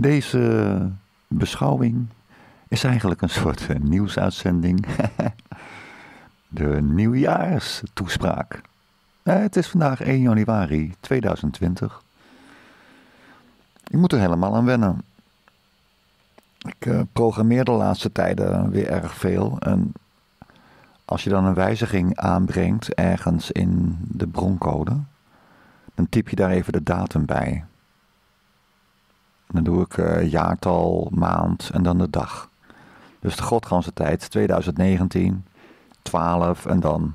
Deze beschouwing is eigenlijk een soort eh, nieuwsuitzending. De nieuwjaarstoespraak. Eh, het is vandaag 1 januari 2020. Ik moet er helemaal aan wennen. Ik eh, programmeer de laatste tijden weer erg veel. En als je dan een wijziging aanbrengt ergens in de broncode, dan typ je daar even de datum bij. Dan doe ik eh, jaartal, maand en dan de dag. Dus de godganse tijd, 2019, 12 en dan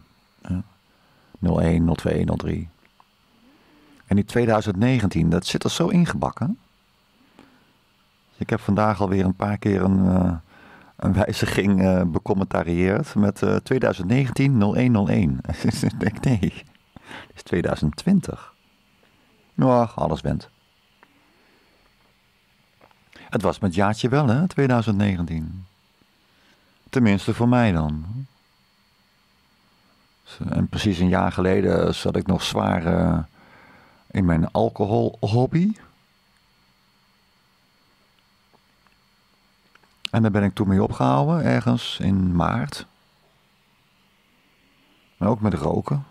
uh, 01, 02, 03. En die 2019, dat zit er zo ingebakken. Dus ik heb vandaag alweer een paar keer een, eh, een wijziging eh, becommentarieerd met 2019 0101. ik denk nee, het is 2020. Nou, alles bent. Het was met Jaatje wel, hè, 2019. Tenminste voor mij dan. En precies een jaar geleden zat ik nog zwaar eh, in mijn alcoholhobby. En daar ben ik toen mee opgehouden, ergens in maart. En ook met roken.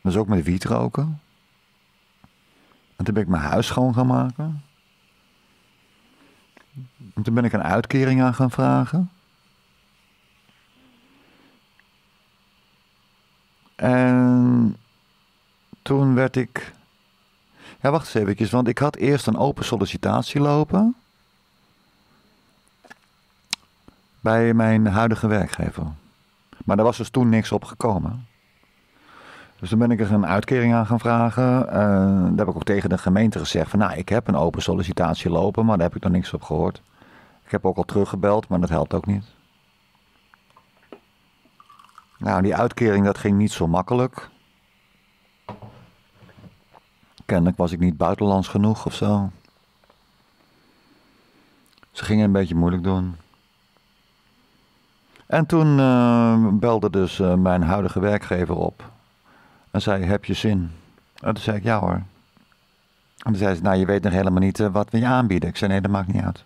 Dus ook met wietroken. roken. En toen ben ik mijn huis schoon gaan maken. Toen ben ik een uitkering aan gaan vragen. En toen werd ik. Ja, wacht eens even, want ik had eerst een open sollicitatie lopen. Bij mijn huidige werkgever. Maar daar was dus toen niks op gekomen. Dus toen ben ik er een uitkering aan gaan vragen. Eh, daar heb ik ook tegen de gemeente gezegd van nou, ik heb een open sollicitatie lopen, maar daar heb ik nog niks op gehoord. Ik heb ook al teruggebeld, maar dat helpt ook niet. Nou, die uitkering dat ging niet zo makkelijk. Kennelijk was ik niet buitenlands genoeg of zo. Ze gingen een beetje moeilijk doen. En toen eh, belde dus eh, mijn huidige werkgever op. En zei heb je zin? En oh, toen zei ik, ja hoor. En toen zei ze, nou je weet nog helemaal niet eh, wat we je aanbieden. Ik zei, nee, dat maakt niet uit.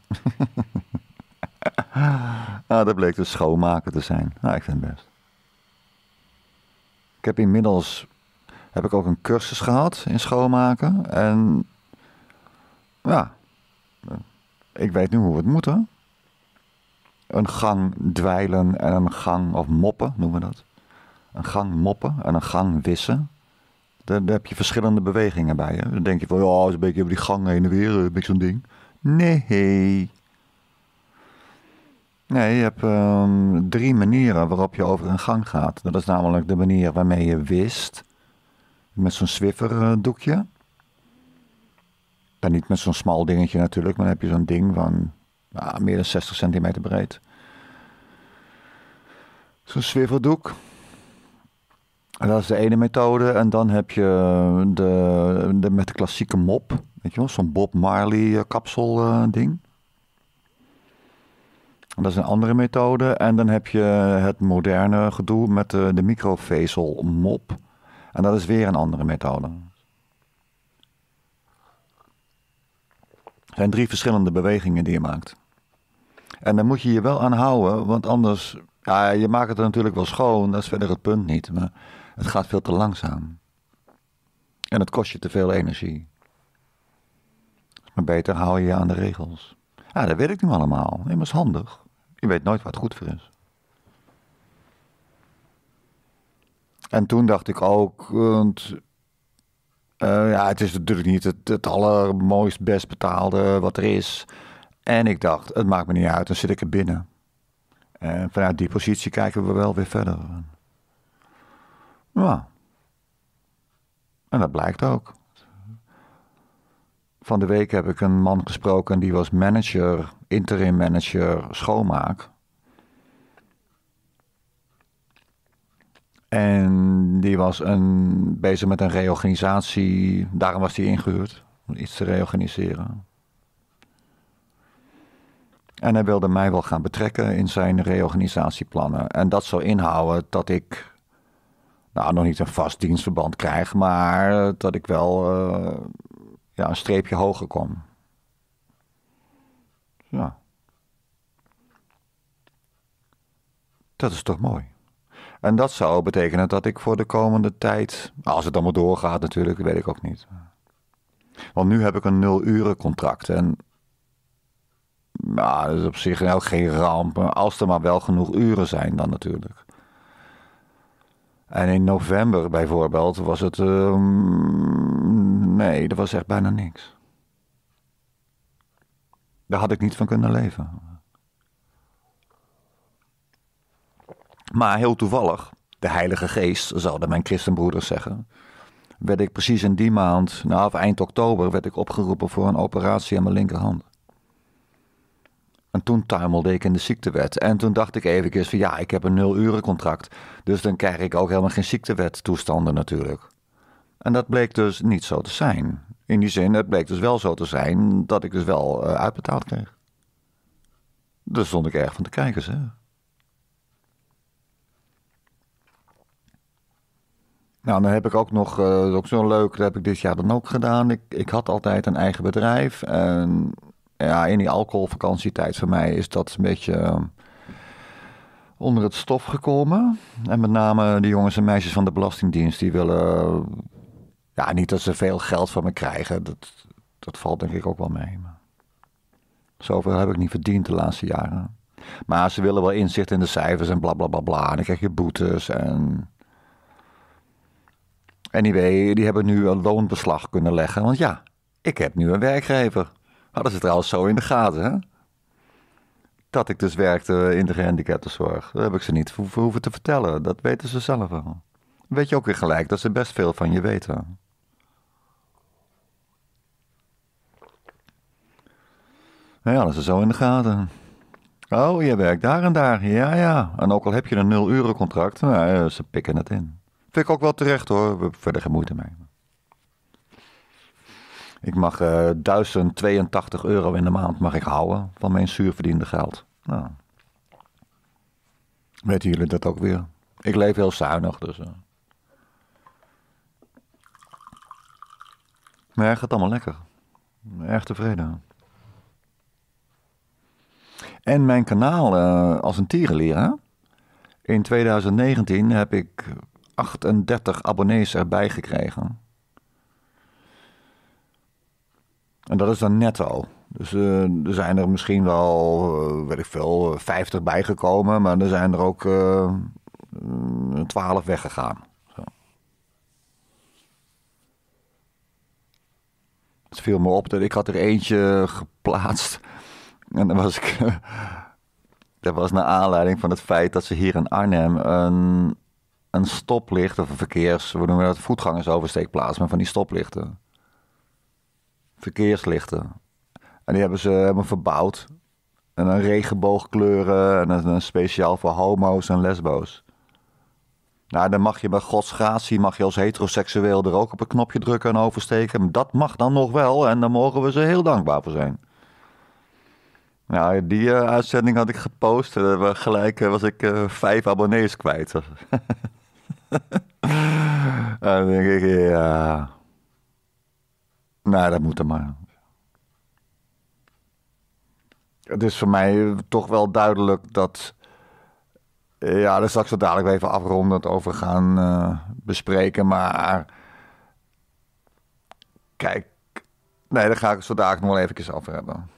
nou, dat bleek dus schoonmaken te zijn. Nou, ik vind het best. Ik heb inmiddels heb ik ook een cursus gehad in schoonmaken. En ja, ik weet nu hoe we het moeten. Een gang dweilen en een gang, of moppen noemen we dat een gang moppen en een gang wissen. Daar, heb je verschillende bewegingen bij. Hè? Dan denk je van, ja, oh, een beetje over die gang heen en weer, een eh, beetje zo'n ding. Nee. Nee, je hebt ehm, drie manieren waarop je over een gang gaat. Dat is namelijk de manier waarmee je wist. Met zo'n Swiffer-doekje. Dan niet met zo'n smal dingetje natuurlijk, maar dan heb je zo'n ding van nou, meer dan 60 centimeter breed. Zo'n swiffer dat is de ene methode. En dan heb je de, met de klassieke mop. Weet je wel, zo'n Bob Marley eh, kapsel eh, ding. Dat is een andere methode. En dan heb je het moderne gedoe met de, eh, de microvezel mop. En dat is weer een andere methode. Er zijn drie verschillende bewegingen die je maakt. En daar moet je je wel aan houden, want anders... Ja, je maakt het natuurlijk wel schoon, dat is verder het punt niet. Maar het gaat veel te langzaam. En het kost je te veel energie. Maar beter hou je je aan de regels. Ja, ah, dat weet ik nu allemaal. Immers handig. Je weet nooit wat goed voor is. En toen dacht ik ook, want, eh, ja, het is natuurlijk niet het, het allermooist, best betaalde wat er is. En ik dacht, het maakt me niet uit, dan zit ik er binnen. En vanuit die positie kijken we wel weer verder. Ja. En dat blijkt ook. Van de week heb ik een man gesproken die was manager, interim manager schoonmaak. En die was een, bezig met een reorganisatie. Daarom was hij ingehuurd. Om iets te reorganiseren. En hij wilde mij wel gaan betrekken in zijn reorganisatieplannen. En dat zou inhouden dat ik nou, nog niet een vast dienstverband krijg, maar dat ik wel eh, ja, een streepje hoger kom. Ja. Dat is toch mooi. En dat zou betekenen dat ik voor de komende tijd, nou, als het allemaal doorgaat natuurlijk, weet ik ook niet. Want nu heb ik een nul-uren contract en nou, dat is op zich ook geen ramp, als er maar wel genoeg uren zijn dan natuurlijk. En in november bijvoorbeeld was het. Ehm, nee, dat was echt bijna niks. Daar had ik niet van kunnen leven. Maar heel toevallig, de Heilige Geest, zouden mijn christenbroeders zeggen, werd ik precies in die maand, nou of eind oktober, werd ik opgeroepen voor een operatie aan mijn linkerhand. En toen tuimelde ik in de ziektewet. En toen dacht ik even van ja, ik heb een nul contract. Dus dan krijg ik ook helemaal geen ziektewet natuurlijk. En dat bleek dus niet zo te zijn. In die zin, het bleek dus wel zo te zijn dat ik dus wel eh, uitbetaald kreeg. Dus stond ik erg van te kijken, hè. Nou, dan heb ik ook nog, uh, ook zo leuk, dat heb ik dit jaar dan ook gedaan. Ik, ik had altijd een eigen bedrijf en ja, in die alcoholvakantietijd voor mij is dat een beetje ehm, onder het stof gekomen. En met name de jongens en meisjes van de Belastingdienst, die willen ja, niet dat ze veel geld van me krijgen. Dat, dat valt denk ik ook wel mee. Maar zoveel heb ik niet verdiend de laatste jaren. Maar ze willen wel inzicht in de cijfers en bla bla bla En dan krijg je boetes en. Anyway, die hebben nu een loonbeslag kunnen leggen. Want ja, ik heb nu een werkgever. Hadden ze trouwens zo in de gaten, hè? Dat ik dus werkte in de gehandicaptenzorg. Dat heb ik ze niet hoeven te vertellen. Dat weten ze zelf wel. Weet je ook weer gelijk dat ze best veel van je weten. Nou ja, dat is zo in de gaten. Oh, je werkt daar en daar. Ja, ja. En ook al heb je een nul-uren contract, nou, ze pikken het in. Vind ik ook wel terecht hoor. We hebben verder geen moeite mee. Ik mag uh, eh, 1082 euro in de maand mag ik houden van mijn zuurverdiende geld. Nou, weten jullie dat ook weer? Ik leef heel zuinig, dus... Eh. Maar het gaat allemaal lekker. Erg tevreden. En mijn kanaal eh, als een tierenleraar. In 2019 heb ik 38 abonnees erbij gekregen. En dat is dan net al. Dus eh, er zijn er misschien wel, eh, weet ik veel, 50 eh, bijgekomen, maar er zijn er ook uh, 12 mm, weggegaan. Het viel me op dat ik had er eentje geplaatst. En dan was ik. dat was naar aanleiding van het feit dat ze hier in Arnhem een, een stoplicht, of een verkeers, hoe noemen we dat, voetgangersoversteek plaatsen van die stoplichten verkeerslichten. En die hebben ze hebben verbouwd. En een regenboogkleuren en een, speciaal voor homo's en lesbo's. Nou, dan mag je bij godsgratie, mag je als heteroseksueel er ook op een knopje drukken en oversteken. dat mag dan nog wel en daar mogen we ze heel dankbaar voor zijn. Nou, die eh, uitzending had ik gepost en eh, gelijk eh, was ik vijf abonnees kwijt. en dan denk ik, ja... Nou, dat moet dan maar. Het is voor mij toch wel duidelijk dat. Eh, ja, daar ik zo dadelijk even afronden over gaan eh, bespreken. Maar. Kijk. Nee, daar ga ik zo dadelijk nog wel even over hebben.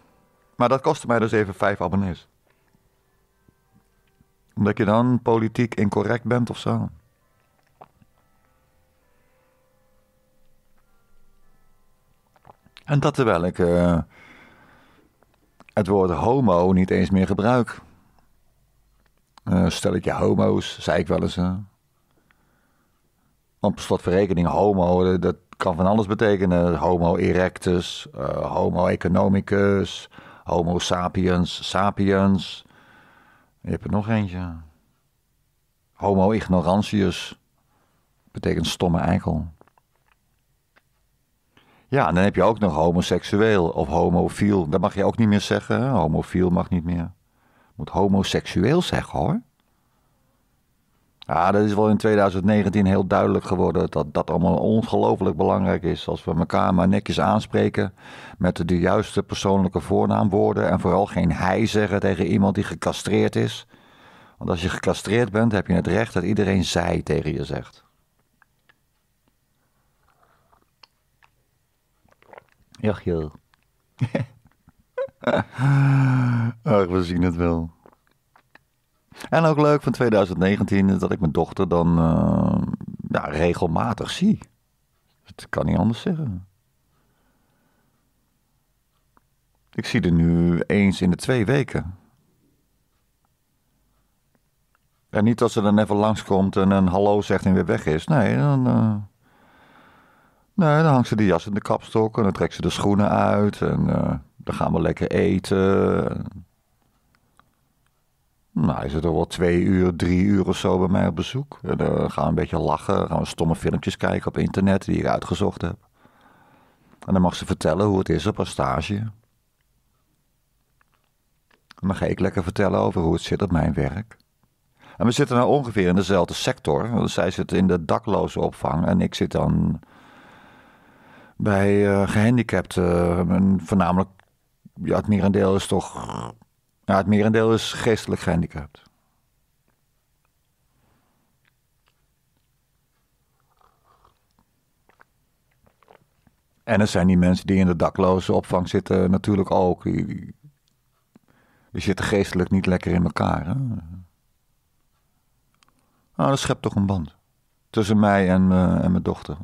Maar dat kostte mij dus even vijf abonnees. Omdat je dan politiek incorrect bent of zo. En dat terwijl ik eh, het woord homo niet eens meer gebruik. Eh, stel ik je homo's, zei ik wel eens. Op slot verrekening, homo, eh, dat kan van alles betekenen. Homo erectus, homo economicus, homo sapiens, sapiens. Je hebt er nog eentje. Homo ignorantius betekent stomme eikel. Ja, en dan heb je ook nog homoseksueel of homofiel. Dat mag je ook niet meer zeggen. Homofiel mag niet meer. Moet homoseksueel zeggen hoor. Ja, ah, dat is wel in 2019 heel duidelijk geworden dat dat allemaal ongelooflijk belangrijk is. Als we elkaar maar netjes aanspreken met de juiste persoonlijke voornaamwoorden. En vooral geen hij zeggen tegen iemand die gecastreerd is. Want als je gecastreerd bent, heb je het recht dat iedereen zij tegen je zegt. Ach joh. we zien het wel. En ook leuk van 2019 is dat ik mijn dochter dan eh, regelmatig zie. Dat kan niet anders zeggen. Ik zie er nu eens in de twee weken. En niet dat ze dan even langskomt en een hallo zegt en weer weg is. Nee, dan. Eh, Nee, dan hangt ze de jas in de kapstok en dan trekt ze de schoenen uit en eh, dan gaan we lekker eten. Nou, is het al wel twee uur, drie uur of zo bij mij op bezoek. En dan gaan we een beetje lachen, gaan we stomme filmpjes kijken op internet die ik uitgezocht heb. En dan mag ze vertellen hoe het is op haar stage. En dan ga ik lekker vertellen over hoe het zit op mijn werk. En we zitten nou ongeveer in dezelfde sector. Want zij zit in de dakloze opvang en ik zit dan bij uh, eh, gehandicapten. Eh, voornamelijk, ja, het merendeel is toch. Ja, het merendeel is geestelijk gehandicapt. En er zijn die mensen die in de dakloze opvang zitten natuurlijk ook. Die, zitten geestelijk niet lekker in elkaar. Hè? Nou, dat schept toch een band. Tussen mij en, eh, mijn dochter.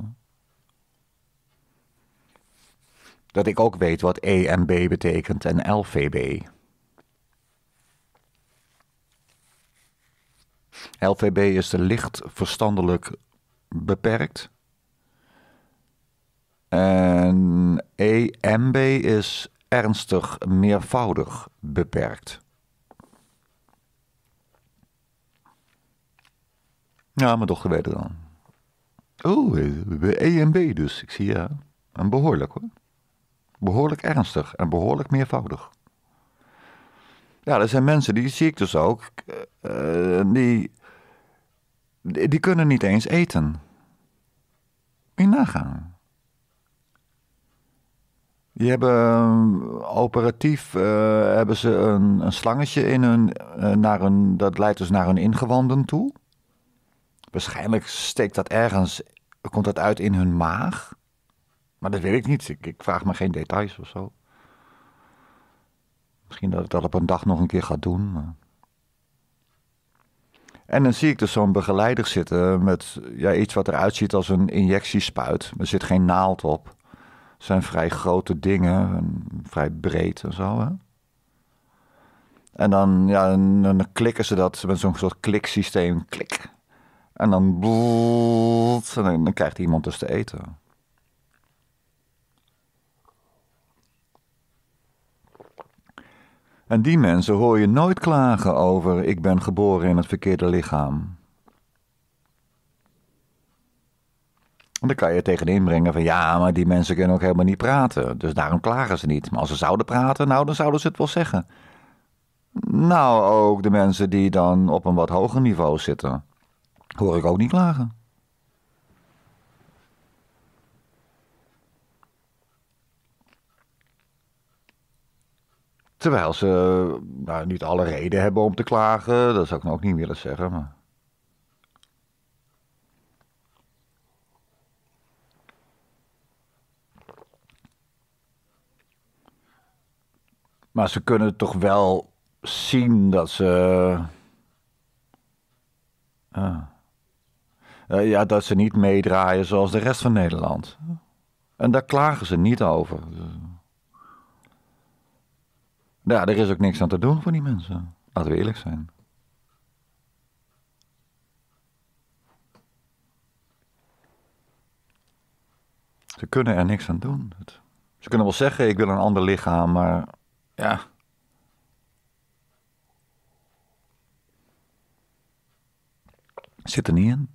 dat ik ook weet wat E en B betekent en LVB. LVB is de licht verstandelijk beperkt. En EMB is ernstig meervoudig beperkt. Ja, mijn dochter weet het dan. Oh, EMB e dus. Ik zie ja. een behoorlijk hoor behoorlijk ernstig en behoorlijk meervoudig. Ja, er zijn mensen, die zie ik dus ook, eh, eh, die, die kunnen niet eens eten. Moet nagaan. Die hebben eh, operatief hebben ze een, een, slangetje in hun, naar hun. Dat leidt dus naar hun ingewanden toe. Waarschijnlijk steekt dat ergens. Komt dat uit in hun maag? Maar dat weet ik niet. Ik, ik vraag me geen details of zo. Misschien dat ik dat op een dag nog een keer ga doen. Maar... En dan zie ik dus zo'n begeleider zitten met ja, iets wat eruit ziet als een injectiespuit. Er zit geen naald op. Het zijn vrij grote dingen, vrij breed en zo. Hè? En dan, ja, dan klikken ze dat met zo'n soort kliksysteem. Klik. En dan. en dan krijgt iemand dus te eten. En die mensen hoor je nooit klagen over: ik ben geboren in het verkeerde lichaam. En dan kan je tegenin brengen van ja, maar die mensen kunnen ook helemaal niet praten. Dus daarom klagen ze niet. Maar als ze zouden praten, nou dan zouden ze het wel zeggen. Nou, ook de mensen die dan op een wat hoger niveau zitten, hoor ik ook niet klagen. Terwijl ze nou, niet alle reden hebben om te klagen, dat zou ik nou ook niet willen zeggen. Maar... maar ze kunnen toch wel zien dat ze. Ah. Eh, ja, dat ze niet meedraaien zoals de rest van Nederland. En daar klagen ze niet over. Ja, er is ook niks aan te doen voor die mensen. Laten we eerlijk zijn. Ze kunnen er niks aan doen. Ze kunnen wel zeggen, ik wil een ander lichaam, maar ja. Zit er niet in.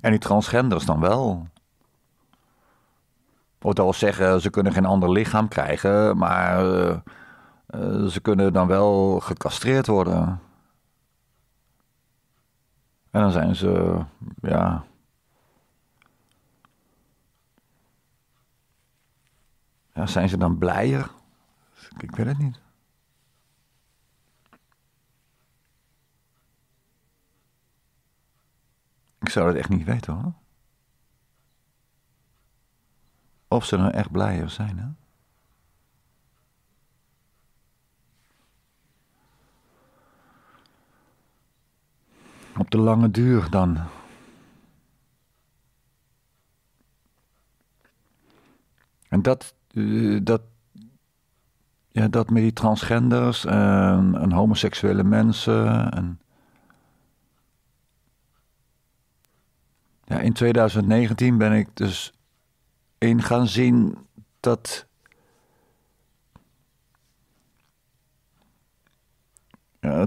En die transgenders dan wel. Wat wil zeggen, ze kunnen geen ander lichaam krijgen, maar eh, eh, ze kunnen dan wel gecastreerd worden. En dan zijn ze, ja. ja zijn ze dan blijer? Ik weet het niet. Ik zou het echt niet weten hoor. Of ze nou echt blijer zijn, hè? Op de lange duur dan. En dat, eh, dat, ja, dat met die transgenders en, en homoseksuele mensen. En... Ja, in 2019 ben ik dus in gaan zien dat.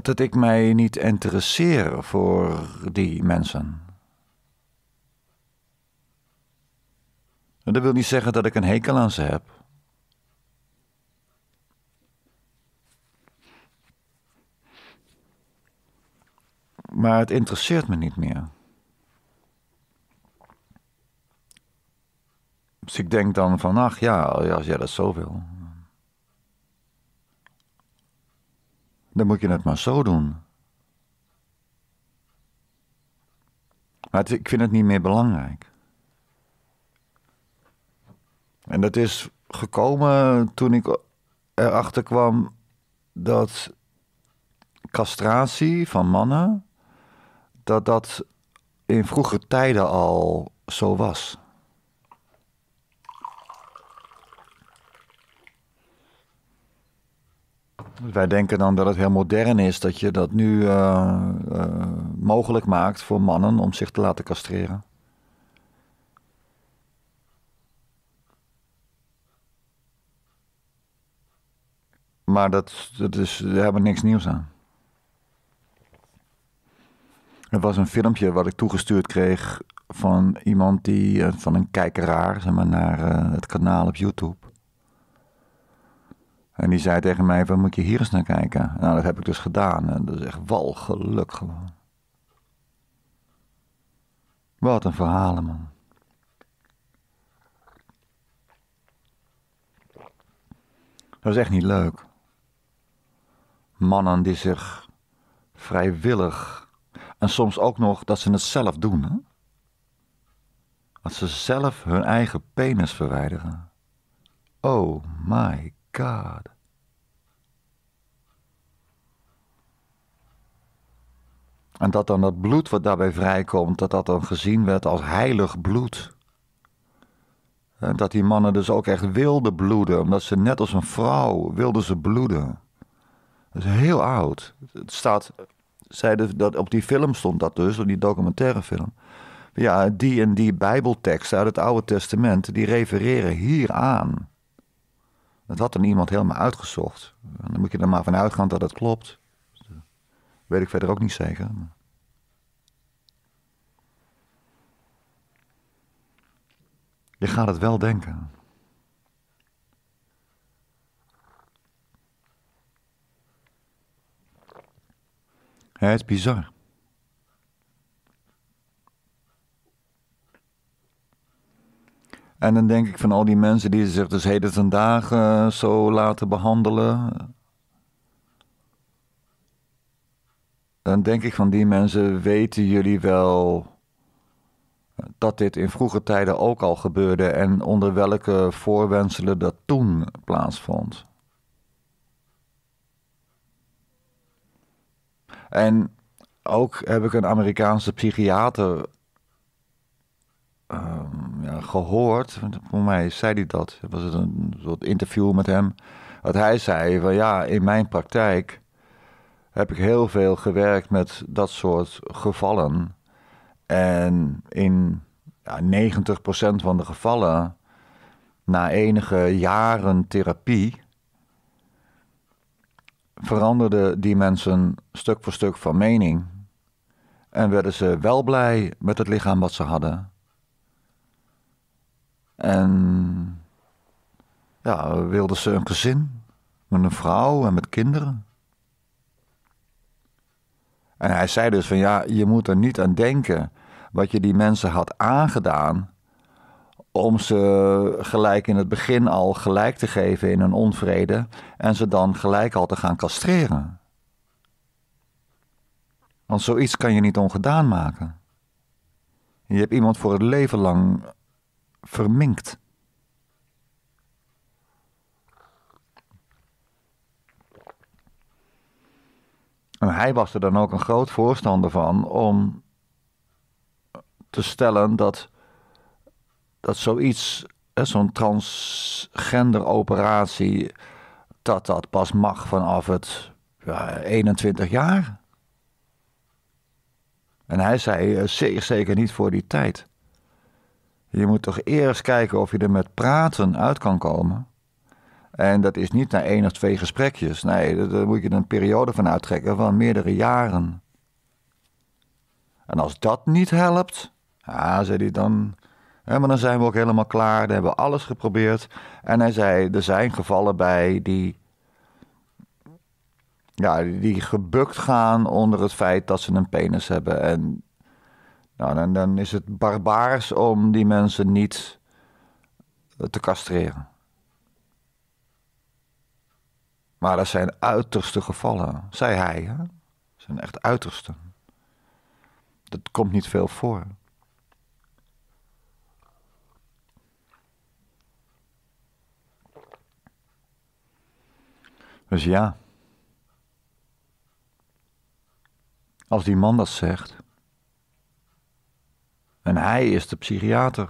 dat ik mij niet interesseer voor die mensen. Dat wil niet zeggen dat ik een hekel aan ze heb. Maar het interesseert me niet meer. Dus ik denk dan van, ach ja, als jij dat zo wil, dan moet je het maar zo doen. Maar ik vind het niet meer belangrijk. En dat is gekomen toen ik erachter kwam dat castratie van mannen, dat dat in vroege tijden al zo was. Wij denken dan dat het heel modern is dat je dat nu eh, eh, mogelijk maakt voor mannen om zich te laten castreren. Maar dat, dat is, daar hebben we niks nieuws aan. Er was een filmpje wat ik toegestuurd kreeg van iemand die, eh, van een kijkeraar, zeg maar, naar het kanaal op YouTube. En die zei tegen mij van, moet je hier eens naar kijken? Nou, dat heb ik dus gedaan. En dat is echt walgeluk gewoon. Wat een verhalen, man. Dat is echt niet leuk. Mannen die zich vrijwillig en soms ook nog dat ze het zelf doen. Hè? Dat ze zelf hun eigen penis verwijderen. Oh my God. En dat dan dat bloed wat daarbij vrijkomt, dat dat dan gezien werd als heilig bloed. En dat die mannen dus ook echt wilden bloeden, omdat ze net als een vrouw wilden ze bloeden. Dat is heel oud. Het staat, zeiden dat op die film stond dat dus, op die documentaire film. Ja, die en die Bijbelteksten uit het Oude Testament, die refereren hieraan. Dat had dan iemand helemaal uitgezocht. dan moet je er maar van uitgaan dat het klopt. Dus, eh, weet ik verder ook niet zeker. Je gaat het wel denken. het is bizar. En dan denk ik van al die mensen die zich dus heden ten dagen eh, zo laten behandelen. Dan denk ik van die mensen, weten jullie wel dat dit in vroege tijden ook al gebeurde en onder welke voorwenselen dat toen plaatsvond? En ook heb ik een Amerikaanse psychiater Ehm, ja, gehoord. Voor mij zei hij dat. Was het een soort interview met hem? Wat hij zei van ja, in mijn praktijk heb ik heel veel gewerkt met dat soort gevallen. En in ja, 90% van de gevallen, na enige jaren therapie, veranderden die mensen stuk voor stuk van mening. En werden ze wel blij met het lichaam wat ze hadden. En ja, wilde ze een gezin met een vrouw en met kinderen. En hij zei dus van ja, je moet er niet aan denken wat je die mensen had aangedaan om ze gelijk in het begin al gelijk te geven in hun onvrede en ze dan gelijk al te gaan castreren. Want zoiets kan je niet ongedaan maken. Je hebt iemand voor het leven lang verminkt. En hij was er dan ook een groot voorstander van om te stellen dat, dat zoiets, zo'n transgender operatie, dat dat pas mag vanaf het ja, 21 jaar. En hij zei, eh, zeker niet voor die tijd. Je moet toch eerst kijken of je er met praten uit kan komen. En dat is niet na één of twee gesprekjes. Nee, daar moet je een periode van uittrekken van meerdere jaren. En als dat niet helpt, ah, zei hij dan. maar dan zijn we ook helemaal klaar, dan hebben we alles geprobeerd. En hij zei: er zijn gevallen bij die. Ja, die gebukt gaan onder het feit dat ze een penis hebben. En nou, dan, dan is het barbaars om die mensen niet eh, te castreren. Maar dat zijn uiterste gevallen, zei hij. Hè? zijn echt uiterste. Dat komt niet veel voor. Dus ja. Als die man dat zegt. En hij is de psychiater.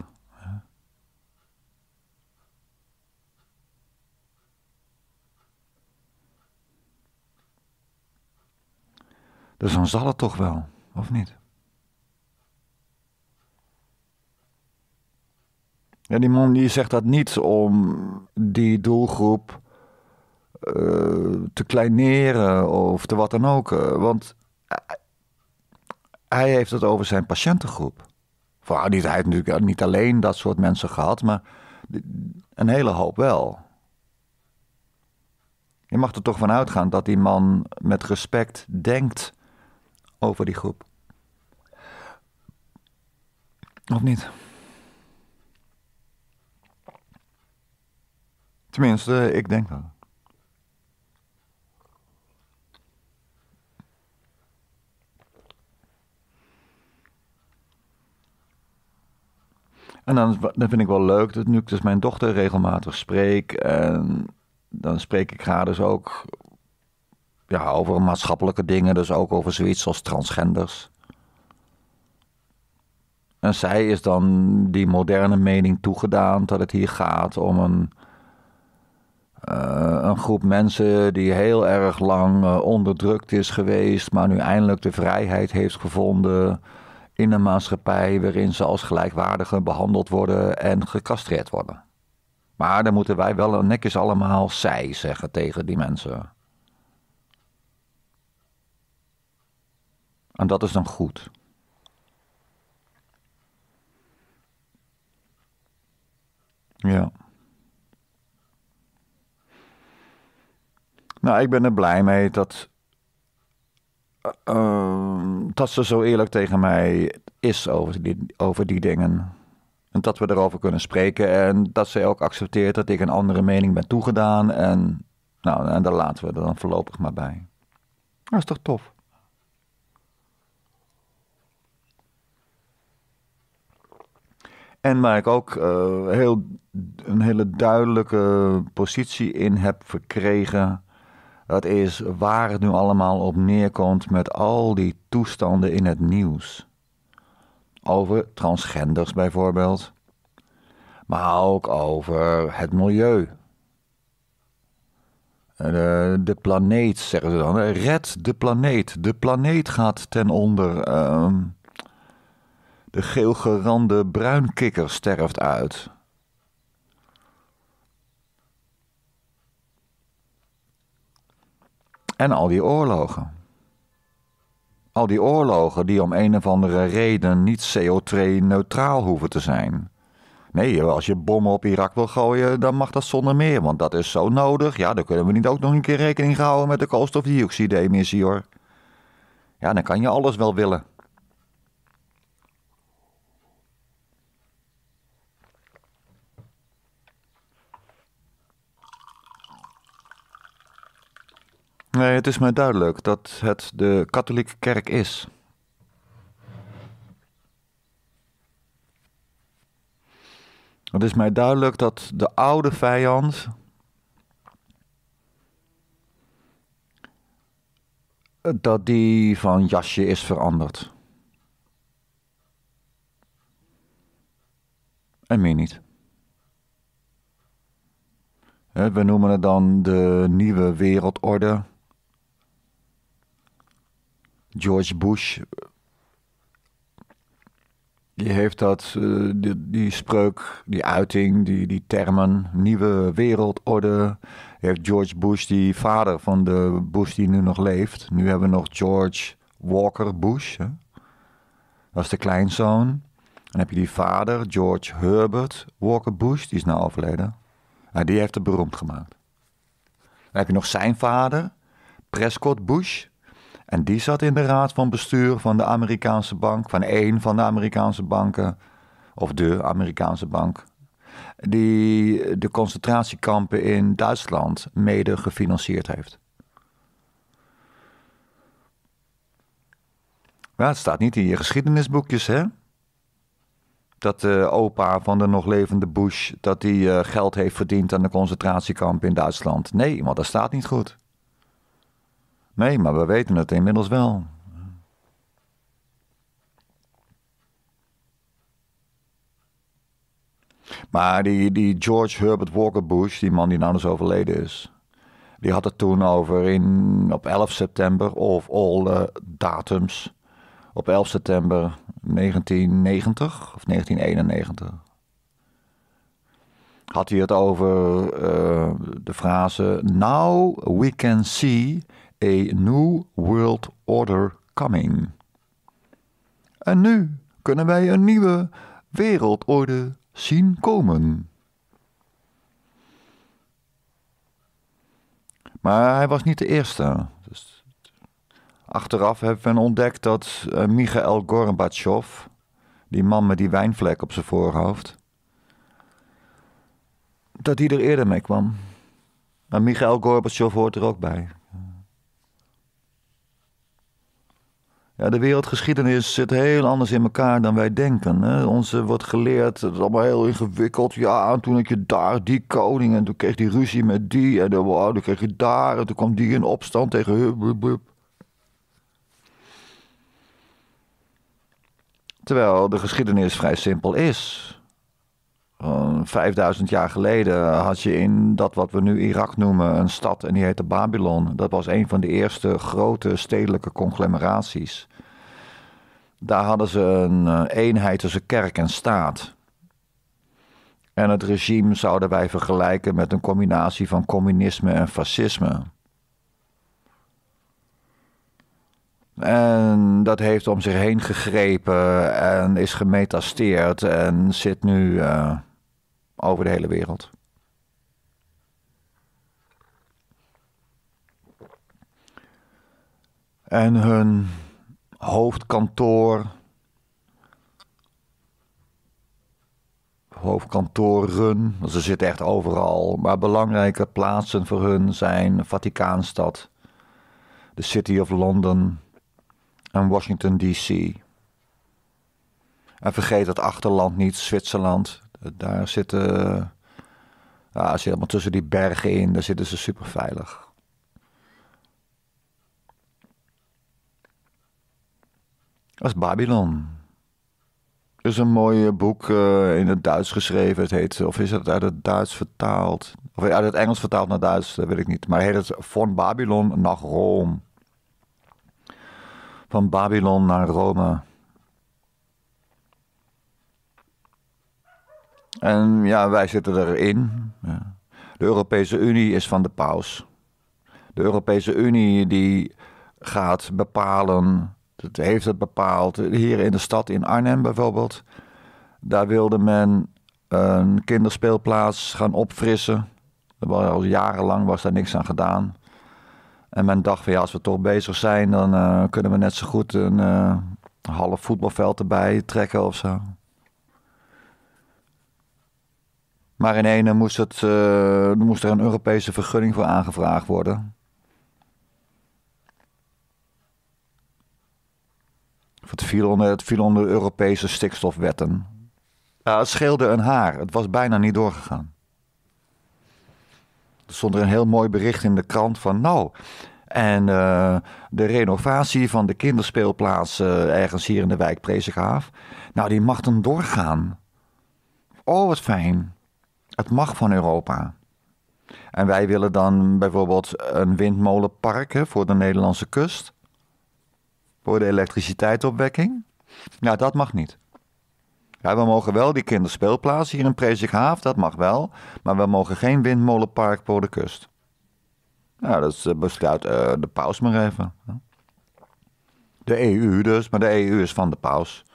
Dus dan zal het toch wel, of niet? Ja, die man die zegt dat niet om die doelgroep eh, te kleineren of te wat dan ook. Eh, want eh, hij heeft het over zijn patiëntengroep. Voor die tijd natuurlijk niet alleen dat soort mensen gehad, maar een hele hoop wel. Je mag er toch van uitgaan dat die man met respect denkt over die groep. Of niet? Tenminste, ik denk dat. En dan, dan vind ik wel leuk dat nu ik dus mijn dochter regelmatig spreek. En dan spreek ik haar dus ook ja, over maatschappelijke dingen. Dus ook over zoiets als transgenders. En zij is dan die moderne mening toegedaan dat het hier gaat om een, eh, een groep mensen die heel erg lang eh, onderdrukt is geweest, maar nu eindelijk de vrijheid heeft gevonden in een maatschappij waarin ze als gelijkwaardigen behandeld worden en gecastreerd worden. Maar dan moeten wij wel netjes allemaal zij zeggen tegen die mensen. En dat is dan goed. Ja. Nou, ik ben er blij mee dat Ehm, dat ze zo eerlijk tegen mij is over die, over die dingen. En dat we erover kunnen spreken. En dat ze ook accepteert dat ik een andere mening ben toegedaan. En, nou, en daar laten we er dan voorlopig maar bij. Dat is toch tof? En waar ik ook eh, heel, een hele duidelijke positie in heb verkregen. Dat is waar het nu allemaal op neerkomt met al die toestanden in het nieuws. Over transgenders bijvoorbeeld, maar ook over het milieu. Eh, de, de planeet, zeggen ze dan. Red de planeet. De planeet gaat ten onder. Um, de geelgerande bruinkikker sterft uit. En al die oorlogen. Al die oorlogen die om een of andere reden niet CO2-neutraal hoeven te zijn. Nee, als je bommen op Irak wil gooien, dan mag dat zonder meer, want dat is zo nodig. Ja, dan kunnen we niet ook nog een keer rekening houden met de koolstofdioxide-emissie hoor. Ja, dan kan je alles wel willen. Nee, het is mij duidelijk dat het de katholieke kerk is. Het is mij duidelijk dat de oude vijand dat die van jasje is veranderd. En meer niet. We noemen het dan de nieuwe wereldorde. George Bush. Die heeft dat, eh, die, spreuk, die uiting, die, die termen, nieuwe wereldorde. Heeft George Bush, die vader van de Bush die nu nog leeft. Nu hebben we nog George Walker Bush. Hè? Dat is de kleinzoon. Dan heb je die vader, George Herbert Walker Bush, die is nou overleden. Nou, die heeft het beroemd gemaakt. Dan heb je nog zijn vader, Prescott Bush. En die zat in de raad van bestuur van de Amerikaanse bank, van één van de Amerikaanse banken, of de Amerikaanse bank, die de concentratiekampen in Duitsland mede gefinancierd heeft. Ja, het staat niet in je geschiedenisboekjes, hè? Dat de eh, opa van de nog levende Bush, dat hij eh, geld heeft verdiend aan de concentratiekamp in Duitsland. Nee, want dat staat niet goed. Nee, maar we weten het inmiddels wel. Maar die, die George Herbert Walker Bush, die man die nou dus overleden is, die had het toen over in, op 11 september of all datums. Op 11 september 1990 of 1991 had hij het over uh, de frase Now we can see a new world order coming. En nu kunnen wij een nieuwe wereldorde zien komen. Maar hij was niet de eerste. Dus achteraf hebben we ontdekt dat eh, Michael Gorbachev, die man met die wijnvlek op zijn voorhoofd, dat hij er eerder mee kwam. Maar Michael Gorbachev hoort er ook bij. Ja, de wereldgeschiedenis zit heel anders in elkaar dan wij denken. Hè. Ons eh, wordt geleerd, het is allemaal heel ingewikkeld. Ja, toen had je daar die koning en toen kreeg die ruzie met die. En dan, wow, toen kreeg je daar en toen kwam die in opstand tegen hup, Terwijl de geschiedenis vrij simpel is. 5000 jaar geleden had je in dat wat we nu Irak noemen een stad en die heette Babylon. Dat was een van de eerste grote stedelijke conglomeraties. Daar hadden ze een eh, eenheid tussen kerk en staat. En het regime zouden wij vergelijken met een combinatie van communisme en fascisme. En dat heeft om zich heen gegrepen en is gemetasteerd en zit nu eh, over de hele wereld. En hun hoofdkantoor, hoofdkantoren, ze zitten echt overal, maar belangrijke plaatsen voor hun zijn Vaticaanstad, de City of London en Washington DC. En vergeet het achterland niet, Zwitserland, daar zitten. Ja, ze helemaal tussen die bergen in, daar zitten ze super veilig. Dat is Babylon. Er is een mooi eh, boek eh, in het Duits geschreven. Het heet, of is het uit het Duits vertaald? Of uit het Engels vertaald naar Duits, dat weet ik niet. Maar het heet het Van Babylon naar Rome. Van Babylon naar Rome. En ja, wij zitten erin. De Europese Unie is van de paus. De Europese Unie die gaat bepalen, dat heeft het bepaald. Hier in de stad in Arnhem bijvoorbeeld, daar wilde men een kinderspeelplaats gaan opfrissen. Er was al jarenlang was daar niks aan gedaan. En men dacht van ja, als we toch bezig zijn, dan eh, kunnen we net zo goed een eh, half voetbalveld erbij trekken of zo. Maar in ene moest, het, eh, moest er een Europese vergunning voor aangevraagd worden. Het viel onder, het Europese stikstofwetten. het scheelde een haar. Het was bijna niet doorgegaan. Er stond er een heel mooi bericht in de krant van... nou, en eh, de renovatie van de kinderspeelplaats eh, ergens hier in de wijk Prezengaaf... nou, die mag dan doorgaan. Oh, wat fijn. Het mag van Europa. En wij willen dan bijvoorbeeld een windmolenpark hè, voor de Nederlandse kust. Voor de elektriciteitsopwekking. Nou, dat mag niet. Ja, we mogen wel die kinderspeelplaats hier in Prezikhaaf, dat mag wel. Maar we mogen geen windmolenpark voor de kust. Nou, dat eh, besluit eh, de paus maar even. De EU dus, maar de EU is van de paus.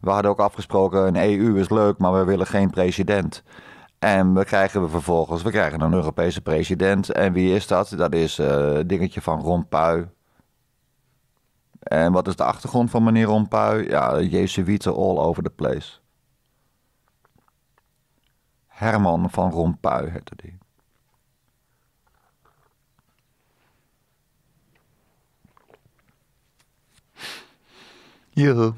We hadden ook afgesproken, een EU is leuk, maar we willen geen president. En we krijgen we vervolgens we krijgen een Europese president. En wie is dat? Dat is uh, dingetje van Rompuy. En wat is de achtergrond van meneer Rompuy? Ja, Jezuïeten all over the place. Herman van Rompuy heette die. Juhu.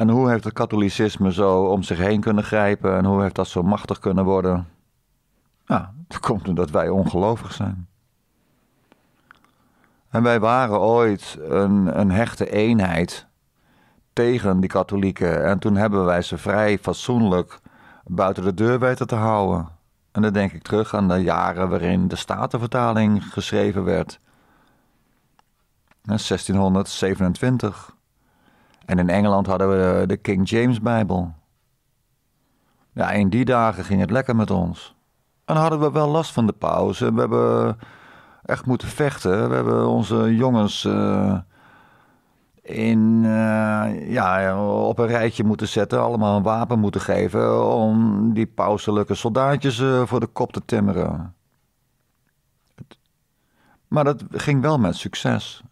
En hoe heeft het katholicisme zo om zich heen kunnen grijpen en hoe heeft dat zo machtig kunnen worden? Nou, dat komt omdat wij ongelovig zijn. En wij waren ooit een, een hechte eenheid tegen die katholieken. En toen hebben wij ze vrij fatsoenlijk buiten de deur weten te houden. En dan denk ik terug aan de jaren waarin de Statenvertaling geschreven werd. 1627. En in Engeland hadden we de King James Bijbel. Ja, in die dagen ging het lekker met ons. En hadden we wel last van de pauze. We hebben echt moeten vechten. We hebben onze jongens eh, in, eh, ja, op een rijtje moeten zetten. Allemaal een wapen moeten geven om die pauselijke soldaatjes eh, voor de kop te timmeren. Maar dat ging wel met succes.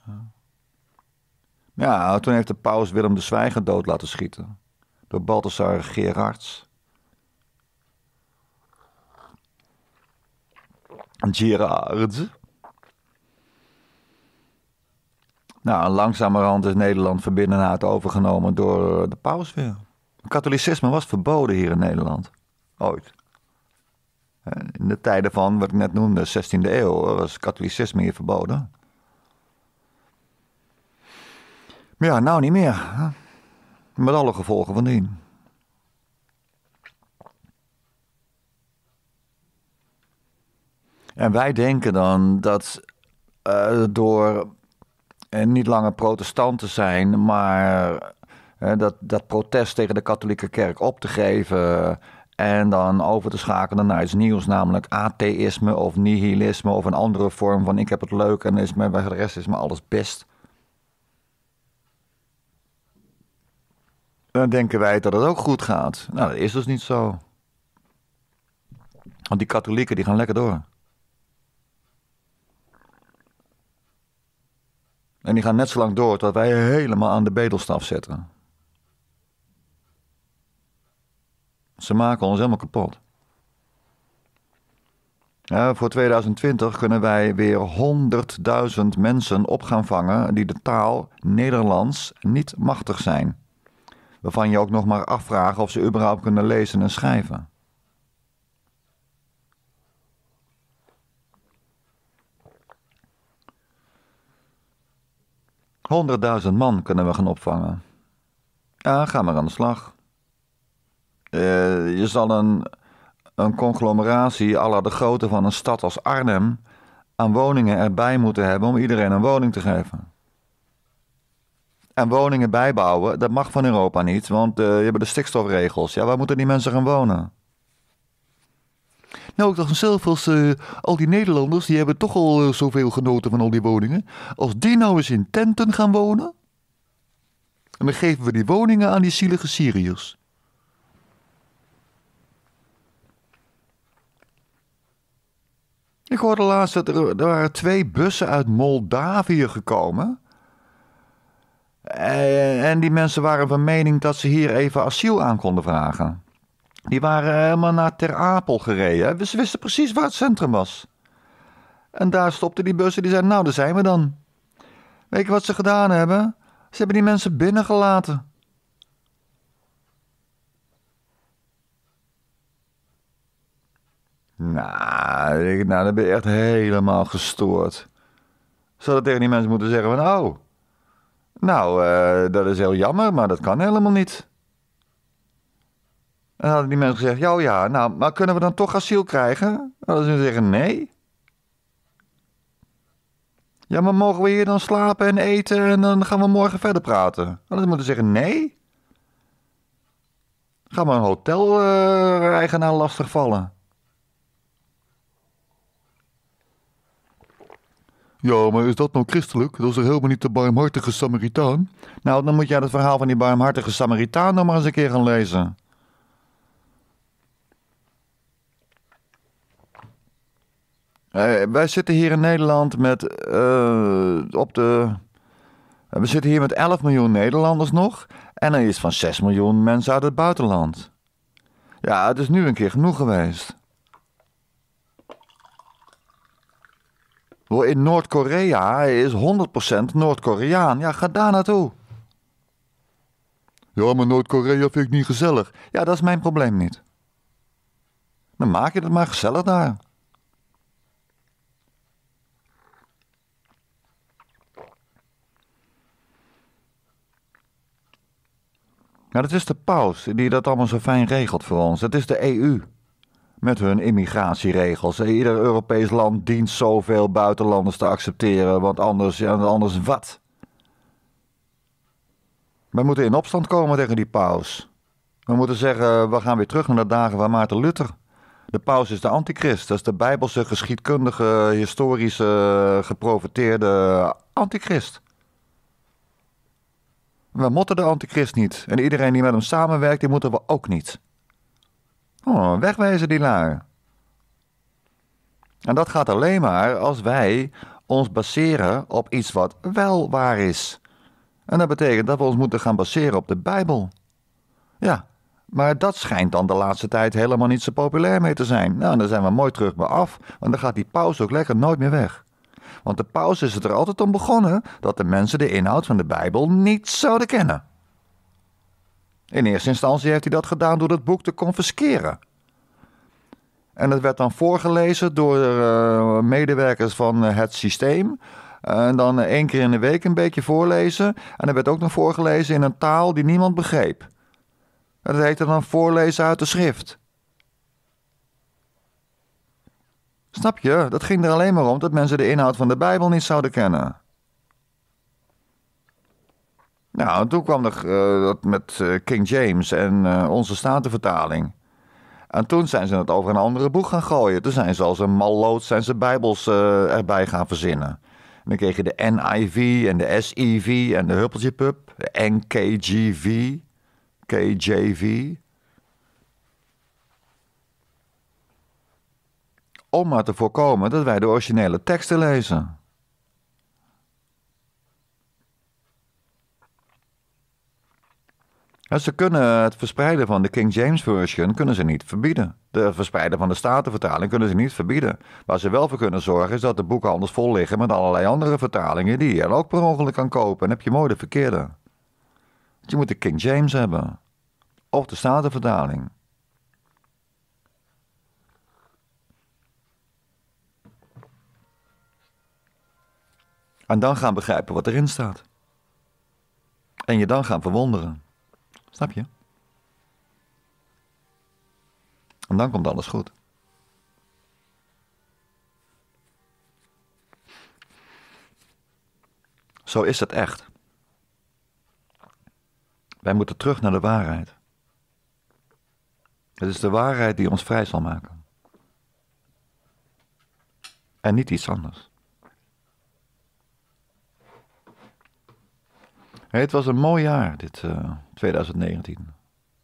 Ja, toen heeft de paus Willem de Zwijger dood laten schieten. Door Balthasar Gerards. Gerards. Nou, langzamerhand is Nederland van binnenuit overgenomen door eh, de paus weer. Katholicisme was verboden hier in Nederland. Ooit. Eh, in de tijden van, wat ik net noemde, 16e eeuw, eh, was katholicisme hier verboden. ja, nou niet meer. Met alle gevolgen van dien. En wij denken dan dat eh, door uh, niet langer protestant te zijn, maar eh, dat, dat protest tegen de katholieke kerk op te geven en dan over te schakelen naar iets nieuws, namelijk atheïsme of nihilisme of een andere vorm van ik heb het leuk en is me, de rest is me alles best. dan denken wij dat het ook goed gaat. Nou, dat is dus niet zo. Want die katholieken die gaan lekker door. En die gaan net zo lang door tot wij helemaal aan de bedelstaf zetten. Ze maken ons helemaal kapot. Ja, voor 2020 kunnen wij weer 100.000 mensen op gaan vangen die de taal Nederlands niet machtig zijn waarvan je ook nog maar afvragen of ze überhaupt kunnen lezen en schrijven. 100.000 man kunnen we gaan opvangen. Ja, ga maar aan de slag. Eh, je zal een, een conglomeratie à la de grootte van een stad als Arnhem aan woningen erbij moeten hebben om iedereen een woning te geven en woningen bijbouwen, dat mag van Europa niet, want uh, je hebt de stikstofregels. Ja, waar moeten die mensen gaan wonen? Nou, ik dacht zelf, als eh, al die Nederlanders, die hebben toch al eh, zoveel genoten van al die woningen. Als die nou eens in tenten gaan wonen, en dan geven we die woningen aan die zielige Syriërs. Ik hoorde laatst dat er, er waren twee bussen uit Moldavië gekomen eh, en die mensen waren van mening dat ze hier even asiel aan konden vragen. Die waren helemaal naar Ter Apel gereden. Ze wisten precies waar het centrum was. En daar stopten die bussen. Die zeiden, nou, daar zijn we dan. Weet je wat ze gedaan hebben? Ze hebben die mensen binnengelaten. Nou, nou, dan ben je echt helemaal gestoord. Zouden tegen die mensen moeten zeggen van... Oh, nou, eh, dat is heel jammer, maar dat kan helemaal niet. En hadden die mensen gezegd: Ja, oh ja, nou, maar kunnen we dan toch asiel krijgen? Dan hadden ze zeggen: Nee. Ja, maar mogen we hier dan slapen en eten en dan gaan we morgen verder praten? Dan hadden ze moeten zeggen: Nee. Gaan we een hotel-eigenaar eh, lastig lastigvallen? Ja, maar is dat nou christelijk? Dat is er helemaal niet de barmhartige Samaritaan? Nou, dan moet jij het verhaal van die barmhartige Samaritaan nog maar eens een keer gaan lezen. Eh, wij zitten hier in Nederland met eh, op de. we zitten hier met 11 miljoen Nederlanders nog. En er is van 6 miljoen mensen uit het buitenland. Ja, het is nu een keer genoeg geweest. In Noord-Korea is 100% Noord-Koreaan. Ja, ga daar naartoe. Ja, maar Noord-Korea vind ik niet gezellig. Ja, dat is mijn probleem niet. Dan maak je het maar gezellig daar. Ja, dat is de paus die dat allemaal zo fijn regelt voor ons. Dat is de EU met hun immigratieregels. Ieder Europees land dient zoveel buitenlanders te accepteren, want anders, ja, anders wat? We moeten in opstand komen tegen die paus. We moeten zeggen, we gaan weer terug naar de dagen van Maarten Luther. De paus is de antichrist. Dat is de bijbelse, geschiedkundige, historische, geprofeteerde antichrist. We motten de antichrist niet. En iedereen die met hem samenwerkt, die moeten we ook niet. Oh, Wegwijzen die laar. En dat gaat alleen maar als wij ons baseren op iets wat wel waar is. En dat betekent dat we ons moeten gaan baseren op de Bijbel. Ja, maar dat schijnt dan de laatste tijd helemaal niet zo populair mee te zijn. Nou, dan zijn we mooi terug bij af, want dan gaat die pauze ook lekker nooit meer weg. Want de pauze is het er altijd om begonnen dat de mensen de inhoud van de Bijbel niet zouden kennen. In eerste instantie heeft hij dat gedaan door het boek te confisceren. En dat werd dan voorgelezen door eh, medewerkers van eh, het systeem. Eh, en dan één keer in de week een beetje voorlezen. En dat werd ook nog voorgelezen in een taal die niemand begreep. dat heette dan voorlezen uit de schrift. Snap je? Dat ging er alleen maar om dat mensen de inhoud van de Bijbel niet zouden kennen. Nou, toen kwam er eh, dat met eh, King James en eh, onze statenvertaling. En toen zijn ze het over een andere boek gaan gooien. Toen zijn ze als een mallood zijn ze bijbels erbij gaan verzinnen. dan kreeg je de NIV en de SEV en de Huppeltje de NKGV, KJV. Om maar te voorkomen dat wij de originele teksten lezen. Nou, ze kunnen het verspreiden van de King James Version kunnen ze niet verbieden. De verspreiden van de Statenvertaling kunnen ze niet verbieden. Waar ze wel voor kunnen zorgen is dat de boeken anders vol liggen met allerlei andere vertalingen die je dan ook per ongeluk kan kopen. En heb je mooi de verkeerde. Want je moet de King James hebben. Of de Statenvertaling. En dan gaan begrijpen wat erin staat. En je dan gaan verwonderen. Snap je? En dan komt alles goed. Zo is het echt. Wij moeten terug naar de waarheid. Het is de waarheid die ons vrij zal maken. En niet iets anders. het was een mooi jaar, dit 2019. Eh,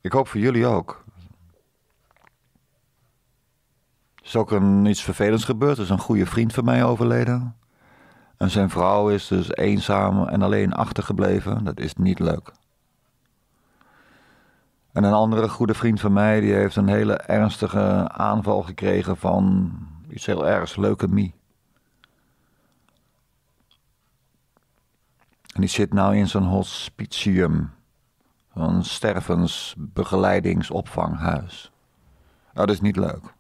Ik hoop voor jullie ook. Er is ook een, iets vervelends gebeurd. Er is een goede vriend van mij overleden. En zijn vrouw is dus eenzaam en alleen achtergebleven. Dat is niet leuk. En een andere goede vriend van mij die heeft een hele ernstige aanval gekregen van iets heel ergs, leukemie. En die zit nou in zo'n hospitium. Een stervensbegeleidingsopvanghuis. Oh, dat is niet leuk.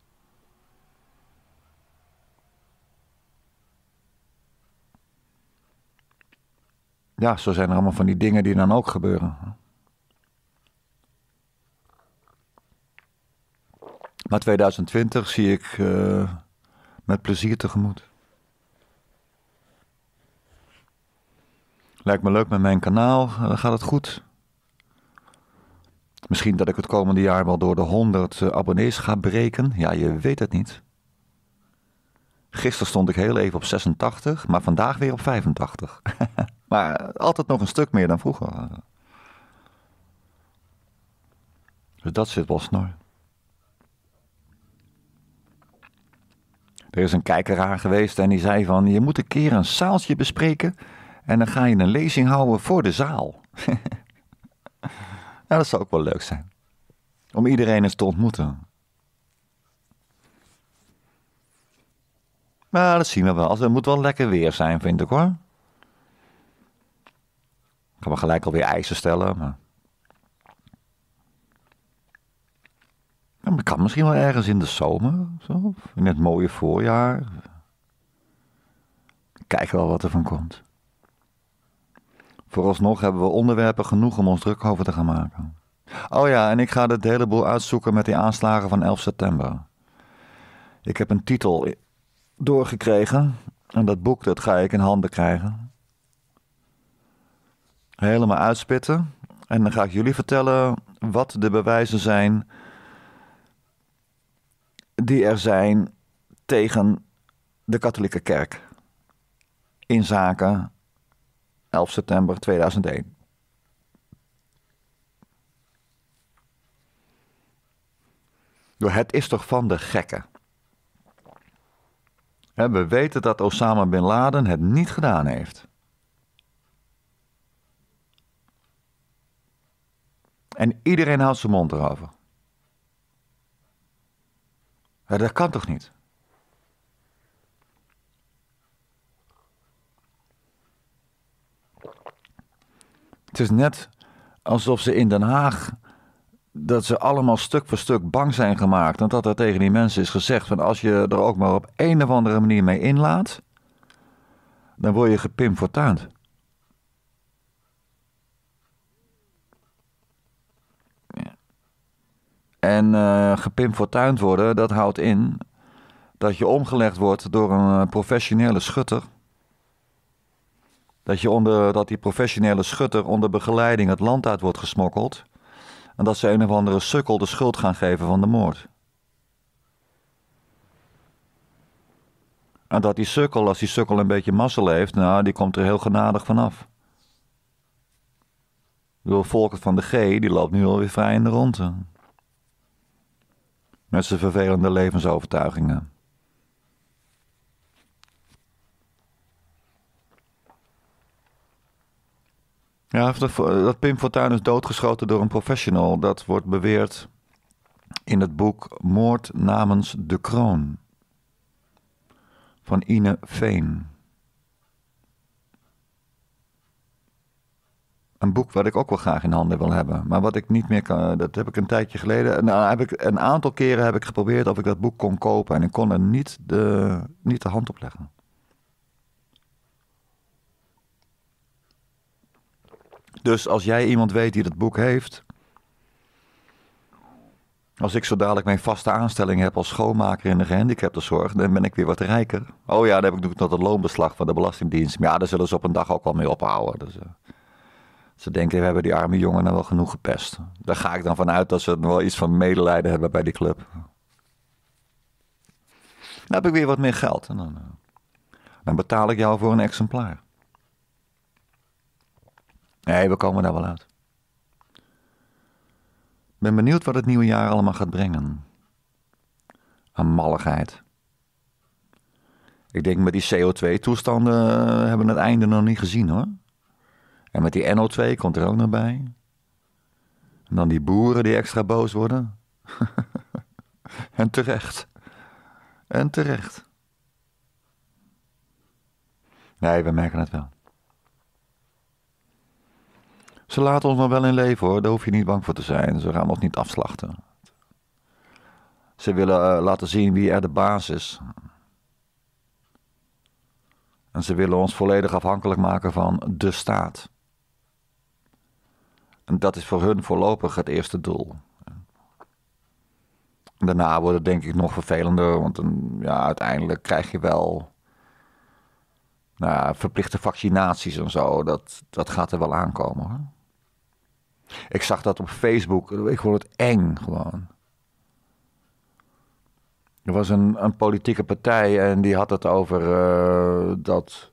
Ja, zo zijn er allemaal van die dingen die dan ook gebeuren. Maar 2020 zie ik eh, met plezier tegemoet. Lijkt me leuk met mijn kanaal. Eh, gaat het goed? Misschien dat ik het komende jaar wel door de 100 eh, abonnees ga breken. Ja, je weet het niet. Gisteren stond ik heel even op 86, maar vandaag weer op 85. maar altijd nog een stuk meer dan vroeger. Dus dat zit wel snor. Er is een kijker aan geweest en die zei van... je moet een keer een zaaltje bespreken... En dan ga je een lezing houden voor de zaal. nou, dat zou ook wel leuk zijn. Om iedereen eens te ontmoeten. Maar nou, dat zien we wel. Het moet wel lekker weer zijn, vind ik hoor. Ik kan me gelijk alweer eisen stellen. Maar... kan misschien wel ergens in de zomer. Zo, in het mooie voorjaar. Kijken wel wat er van komt. Vooralsnog hebben we onderwerpen genoeg om ons druk over te gaan maken. Oh ja, en ik ga dit heleboel uitzoeken met die aanslagen van 11 september. Ik heb een titel doorgekregen en dat boek dat ga ik in handen krijgen. Helemaal uitspitten en dan ga ik jullie vertellen wat de bewijzen zijn die er zijn tegen de katholieke kerk in zaken 11 september 2001. Door het is toch van de gekken. En we weten dat Osama bin Laden het niet gedaan heeft. En iedereen houdt zijn mond erover. dat kan toch niet? Het is net alsof ze in Den Haag. dat ze allemaal stuk voor stuk bang zijn gemaakt. En dat er tegen die mensen is gezegd: van als je er ook maar op een of andere manier mee inlaat. dan word je gepim En uh, worden, dat houdt in dat je omgelegd wordt door een eh, professionele schutter dat, je onder, dat die professionele schutter onder begeleiding het land uit wordt gesmokkeld. En dat ze een of andere sukkel de schuld gaan geven van de moord. En dat die sukkel, als die sukkel een beetje mazzel heeft, nou, die komt er heel genadig vanaf. De De Volkert van de G, die loopt nu alweer vrij in de ronde. Met zijn vervelende levensovertuigingen. Ja, dat, Pim Fortuyn is doodgeschoten door een professional, dat wordt beweerd in het boek Moord namens de Kroon van Ine Veen. Een boek wat ik ook wel graag in handen wil hebben. Maar wat ik niet meer kan. Eh, dat heb ik een tijdje geleden. Nou, heb ik, een aantal keren heb ik geprobeerd of ik dat boek kon kopen. En ik kon er niet de, niet de hand op leggen. Dus als jij iemand weet die dat boek heeft. Als ik zo dadelijk mijn vaste aanstelling heb als schoonmaker in de gehandicaptenzorg, dan ben ik weer wat rijker. Oh ja, dan heb ik natuurlijk nog het loonbeslag van de Belastingdienst. Maar ja, daar zullen ze op een dag ook wel mee ophouden. Dus, eh, ze denken, we hebben die arme jongen nou wel genoeg gepest. Daar ga ik dan vanuit dat ze wel iets van medelijden hebben bij die club. Dan heb ik weer wat meer geld. En dan, eh, dan betaal ik jou voor een exemplaar. Nee, we komen daar wel uit. Ik ben benieuwd wat het nieuwe jaar allemaal gaat brengen. Aan malligheid. Ik denk met die CO2-toestanden eh, hebben we het einde nog niet gezien hoor. En met die NO2 komt er ook nog bij. En dan die boeren die extra boos worden. en terecht. En terecht. Nee, we merken het wel. Ze laten ons nog wel in leven hoor, daar hoef je niet bang voor te zijn. Ze gaan ons niet afslachten. Ze willen eh, laten zien wie er de baas is. En ze willen ons volledig afhankelijk maken van de staat. En dat is voor hun voorlopig het eerste doel. Daarna wordt het denk ik nog vervelender, want ja, uiteindelijk krijg je wel nou, verplichte vaccinaties en zo. Dat, dat gaat er wel aankomen hoor. Ik zag dat op Facebook. Ik vond het eng gewoon. Er was een, een politieke partij en die had het over eh, dat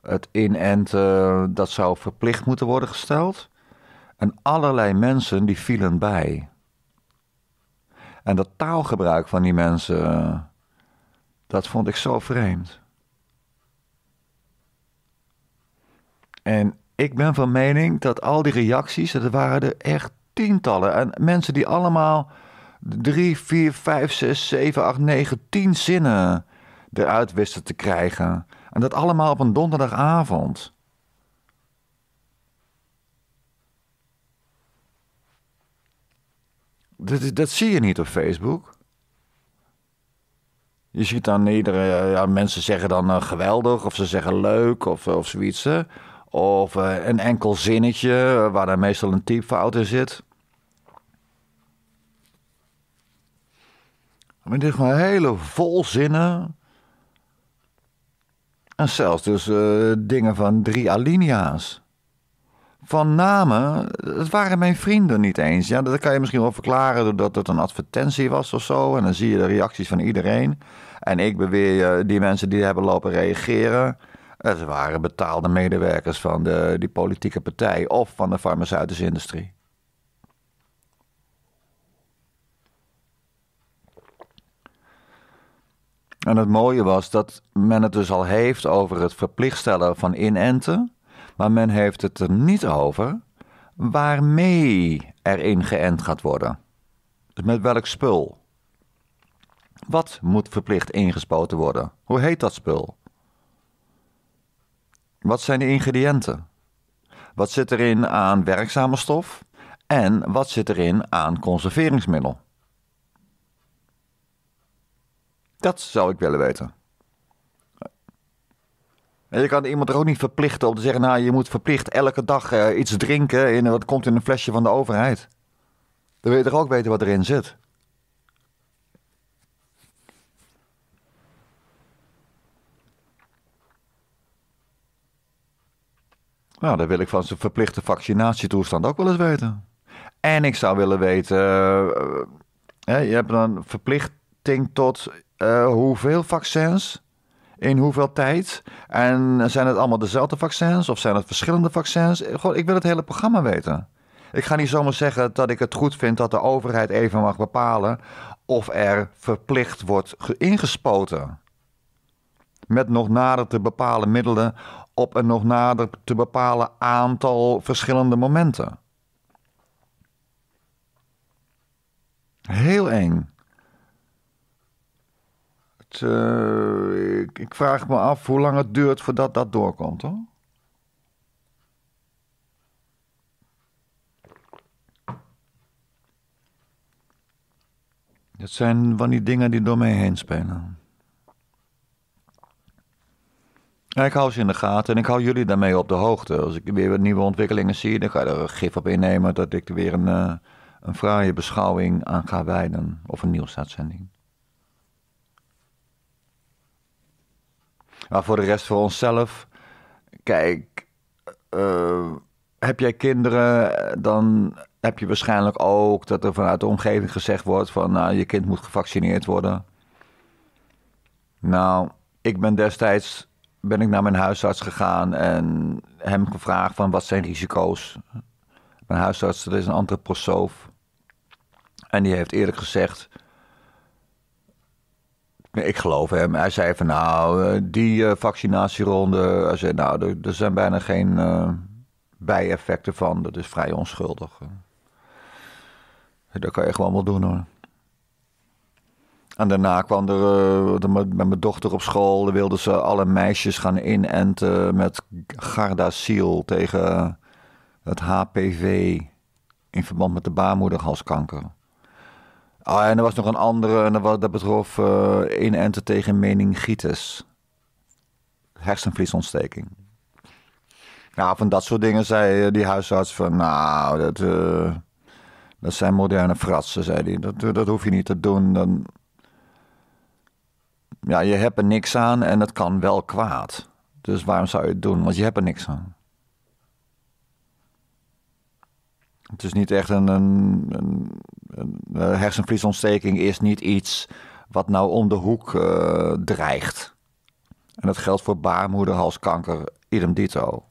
het inenten eh, dat zou verplicht moeten worden gesteld. En allerlei mensen die vielen bij. En dat taalgebruik van die mensen, dat vond ik zo vreemd. En ik ben van mening dat al die reacties, dat waren er echt tientallen. En mensen die allemaal drie, vier, vijf, zes, zeven, acht, negen, tien zinnen eruit wisten te krijgen. En dat allemaal op een donderdagavond. Dat, dat zie je niet op Facebook. Je ziet dan iedere. Ja, mensen zeggen dan eh, geweldig, of ze zeggen leuk, of, eh, of zoiets. Of eh, een enkel zinnetje eh, waar daar meestal een typfout in zit. Maar dit is gewoon hele volzinnen. En zelfs dus eh, dingen van drie alinea's. Van namen, het waren mijn vrienden niet eens. Ja, dat kan je misschien wel verklaren doordat het een advertentie was of zo. En dan zie je de reacties van iedereen. En ik beweer, die mensen die hebben lopen reageren... Eh, ze waren betaalde medewerkers van de, die politieke partij of van de farmaceutische industrie. En het mooie was dat men het dus al heeft over het verplicht stellen van inenten, maar men heeft het er niet over waarmee er ingeënt gaat worden. Dus met welk spul? Wat moet verplicht ingespoten worden? Hoe heet dat spul? Wat zijn de ingrediënten? Wat zit erin aan werkzame stof? En wat zit erin aan conserveringsmiddel? Dat zou ik willen weten. En je kan iemand er ook niet verplichten om te zeggen: Nou, je moet verplicht elke dag eh, iets drinken. In, wat komt in een flesje van de overheid. Dan wil je toch ook weten wat erin zit. Nou, dan wil ik van zijn verplichte vaccinatietoestand ook wel eens weten. En ik zou willen weten, eh, je hebt een verplichting tot eh, hoeveel vaccins in hoeveel tijd? En zijn het allemaal dezelfde vaccins of zijn het verschillende vaccins? Goh, ik wil het hele programma weten. Ik ga niet zomaar zeggen dat ik het goed vind dat de overheid even mag bepalen of er verplicht wordt ingespoten. Met nog nader te bepalen middelen op en nog nader te bepalen aantal verschillende momenten. Heel eng. Eh, ik, ik, vraag me af hoe lang het duurt voordat dat doorkomt hoor. Het zijn van die dingen die door mij heen spelen. ik hou ze in de gaten en ik hou jullie daarmee op de hoogte. Als ik weer wat nieuwe ontwikkelingen zie, dan ga je er gif op innemen dat ik er weer een, uh, een fraaie beschouwing aan ga wijden. Of een nieuwsuitzending. Maar voor de rest, voor onszelf. Kijk, eh, heb jij kinderen, dan heb je waarschijnlijk ook dat er vanuit de omgeving gezegd wordt van nou, je kind moet gevaccineerd worden. Nou, ik ben destijds ben ik naar mijn huisarts gegaan en hem gevraagd van wat zijn risico's. Mijn huisarts, dat is een antroposoof. En die heeft eerlijk gezegd, ik geloof hem. Hij zei van nou, eh, die eh, vaccinatieronde, hij zei nou, er, zijn bijna geen eh, bijeffecten van. Dat is vrij onschuldig. Dat kan je gewoon wel doen hoor. En daarna kwam er eh, met, mijn dochter op school. Dan wilden ze alle meisjes gaan inenten met Gardasil tegen het HPV. In verband met de baarmoederhalskanker. Ah, en er was nog een andere, en dat betrof uh, inenten tegen meningitis. Hersenvliesontsteking. Nou, van dat soort dingen zei eh, die huisarts van, nou, dat, dat zijn moderne fratsen, zei hij. Dat, dat hoef je niet te doen, dan ja, je hebt er niks aan en het kan wel kwaad. Dus waarom zou je het doen? Want je hebt er niks aan. Het is niet echt een, een, een, hersenvliesontsteking is niet iets wat nou om de hoek eh, dreigt. En dat geldt voor baarmoederhalskanker, idem dito.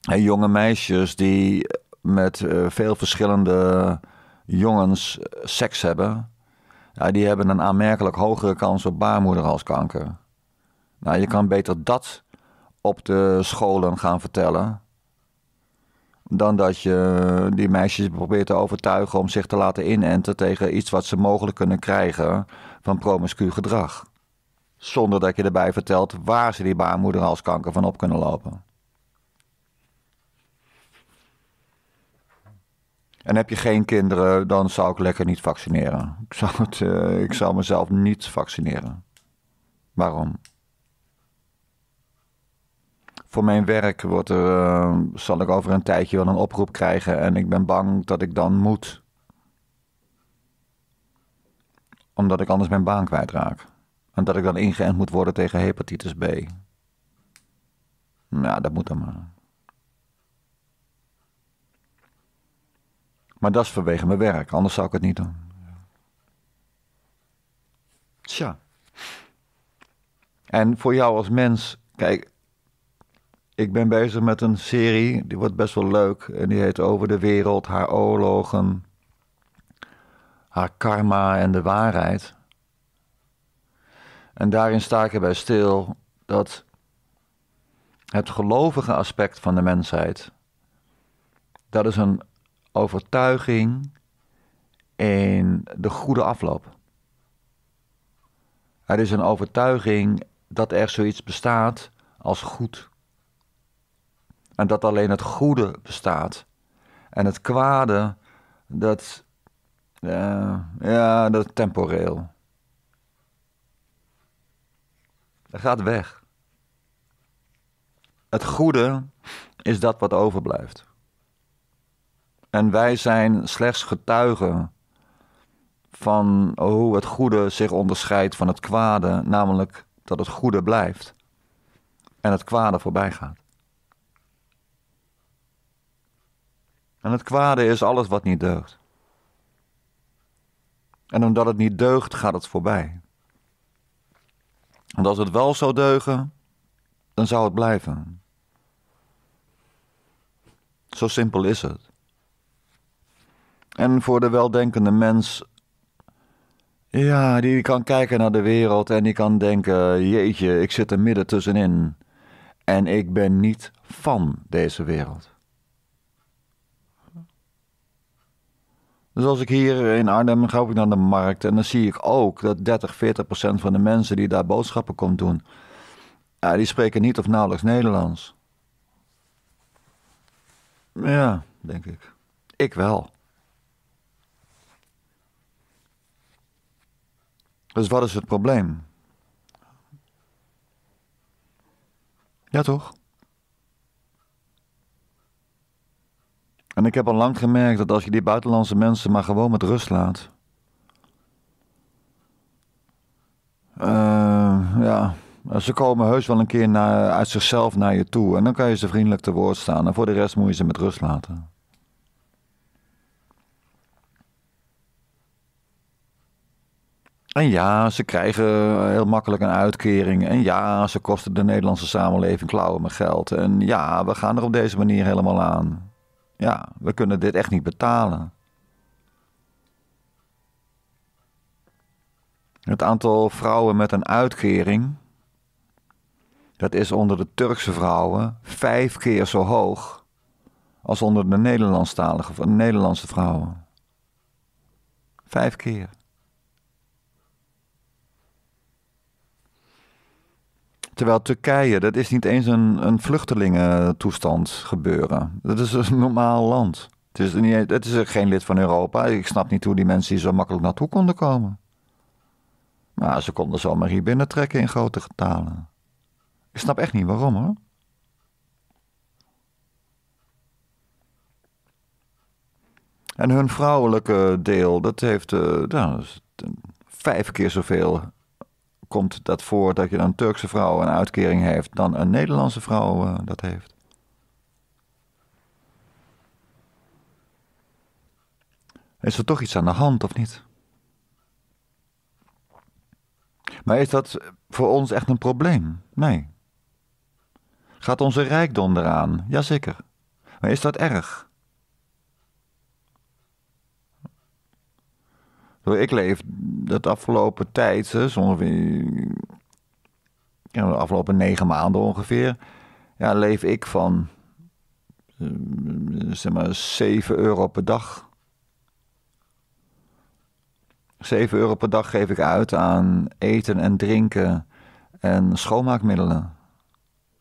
En jonge meisjes die met eh, veel verschillende jongens eh, seks hebben, ja, die hebben een aanmerkelijk hogere kans op baarmoederhalskanker. Nou, je kan beter dat op de scholen gaan vertellen. Dan dat je die meisjes probeert te overtuigen om zich te laten inenten tegen iets wat ze mogelijk kunnen krijgen van promiscu gedrag. Zonder dat je erbij vertelt waar ze die baarmoederhalskanker van op kunnen lopen. En heb je geen kinderen, dan zou ik lekker niet vaccineren. Ik zou, het, eh, ik zou mezelf niet vaccineren. Waarom? Voor mijn werk wordt er, eh, zal ik over een tijdje wel een oproep krijgen. En ik ben bang dat ik dan moet. Omdat ik anders mijn baan kwijtraak. En dat ik dan ingeënt moet worden tegen hepatitis B. Nou, dat moet dan maar. Maar dat is vanwege mijn werk, anders zou ik het niet doen. Tja. En voor jou als mens, kijk, ik ben bezig met een serie, die wordt best wel leuk. En die heet Over de Wereld, haar oorlogen, haar karma en de waarheid. En daarin sta ik erbij stil dat het gelovige aspect van de mensheid, dat is een overtuiging en de goede afloop. Er is een overtuiging dat er zoiets bestaat als goed. En dat alleen het goede bestaat. En het kwade, dat, eh, ja, dat is temporeel. Dat gaat weg. Het goede is dat wat overblijft. En wij zijn slechts getuigen van hoe oh, het goede zich onderscheidt van het kwade, namelijk dat het goede blijft en het kwade voorbij gaat. En het kwade is alles wat niet deugt. En omdat het niet deugt, gaat het voorbij. Want als het wel zou deugen, dan zou het blijven. Zo simpel is het. En voor de weldenkende mens, ja, die kan kijken naar de wereld en die kan denken: jeetje, ik zit er midden tussenin. En ik ben niet van deze wereld. Dus als ik hier in Arnhem ga ik naar de markt en dan zie ik ook dat 30, 40 procent van de mensen die daar boodschappen komt doen, die spreken niet of nauwelijks Nederlands. Ja, denk ik. Ik wel. Dus wat is het probleem? Ja, toch? En ik heb al lang gemerkt dat als je die buitenlandse mensen maar gewoon met rust laat. Eh, ja, ze komen heus wel een keer naar, uit zichzelf naar je toe. En dan kan je ze vriendelijk te woord staan. En voor de rest moet je ze met rust laten. En ja, ze krijgen eh, heel makkelijk een uitkering. En ja, ze kosten de Nederlandse samenleving klauwen met geld. En ja, we gaan er op deze manier helemaal aan. Ja, we kunnen dit echt niet betalen. Het aantal vrouwen met een uitkering, dat is onder de Turkse vrouwen vijf keer zo hoog als onder de Nederlandstalige, Nederlandse vrouwen. Vijf keer. Terwijl Turkije, dat is niet eens een, een vluchtelingentoestand gebeuren. Dat is een normaal land. Het is, niet, het is geen lid van Europa. Ik snap niet hoe die mensen hier zo makkelijk naartoe konden komen. Maar ze konden zomaar maar hier binnentrekken in grote getalen. Ik snap echt niet waarom hoor. En hun vrouwelijke deel, dat heeft uh, nou, vijf keer zoveel komt dat voor dat je een Turkse vrouw een uitkering heeft dan een Nederlandse vrouw eh, dat heeft? Is er toch iets aan de hand of niet? Maar is dat voor ons echt een probleem? Nee. Gaat onze rijkdom eraan? Jazeker. Maar is dat erg? Ik leef dat afgelopen tijd, ongeveer de afgelopen negen maanden ongeveer, ja, leef ik van eh, zeg maar 7 euro per dag. 7 euro per dag geef ik uit aan eten en drinken en schoonmaakmiddelen.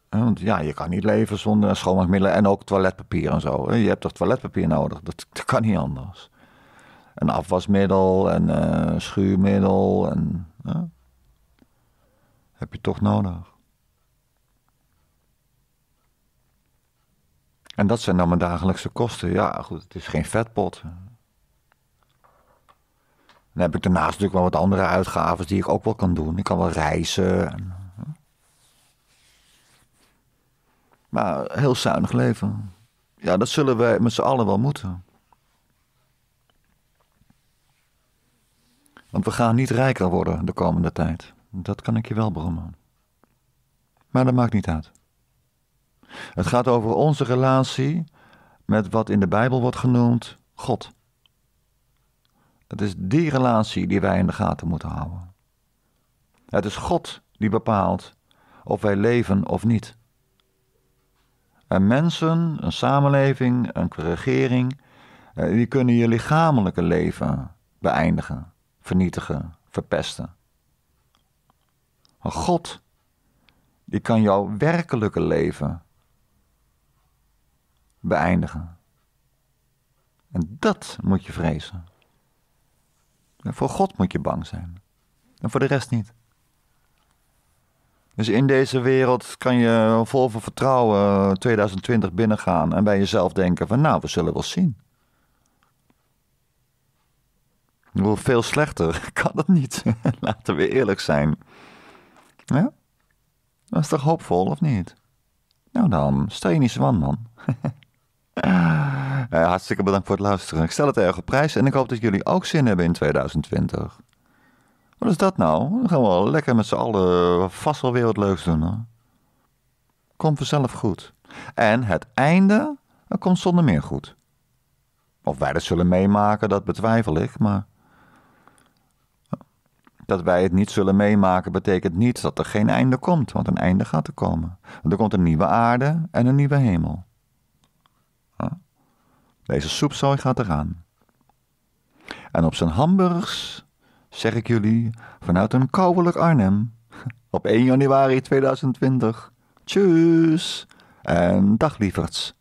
Want ja, je kan niet leven zonder schoonmaakmiddelen en ook toiletpapier en zo. Je hebt toch toiletpapier nodig? Dat, dat kan niet anders een afwasmiddel en uh, eh, schuurmiddel. En, heb je toch nodig. En dat zijn dan mijn dagelijkse kosten. Ja, goed, het is geen vetpot. Dan heb ik daarnaast natuurlijk wel wat andere uitgaven die ik ook wel kan doen. Ik kan wel reizen. maar heel zuinig leven. Ja, dat zullen wij met z'n allen wel moeten. Want we gaan niet rijker worden de komende tijd. Dat kan ik je wel brommen. Maar dat maakt niet uit. Het gaat over onze relatie met wat in de Bijbel wordt genoemd God. Het is die relatie die wij in de gaten moeten houden. Het is God die bepaalt of wij leven of niet. En mensen, een samenleving, een regering, eh, die kunnen je lichamelijke leven beëindigen vernietigen, verpesten. Maar God, die kan jouw werkelijke leven beëindigen. En dat moet je vrezen. voor God moet je bang zijn. En voor de rest niet. Dus in deze wereld kan je vol van vertrouwen 2020 eh, binnengaan en bij jezelf denken van nou, we zullen wel zien. veel slechter kan het niet. Laten we eerlijk zijn. Ja? Dat is toch hoopvol, of niet? Nou dan, stel je niet zo aan, man. Eh, hartstikke bedankt voor het luisteren. Ik stel het erg op prijs en ik hoop dat jullie ook zin hebben in 2020. Wat is dat nou? Dan gaan we lekker met z'n allen vast wel weer wat leuks doen, hoor. Komt vanzelf goed. En het einde dat komt zonder meer goed. Of wij dat zullen meemaken, dat betwijfel ik, maar... Dat wij het niet zullen meemaken betekent niet dat er geen einde komt, want een einde gaat er komen. er komt een nieuwe aarde en een nieuwe hemel. Deze soepzooi gaat eraan. En op zijn hamburgers, zeg ik jullie, vanuit een kouwelijk Arnhem, op 1 januari 2020. Tjus en dag lieverds.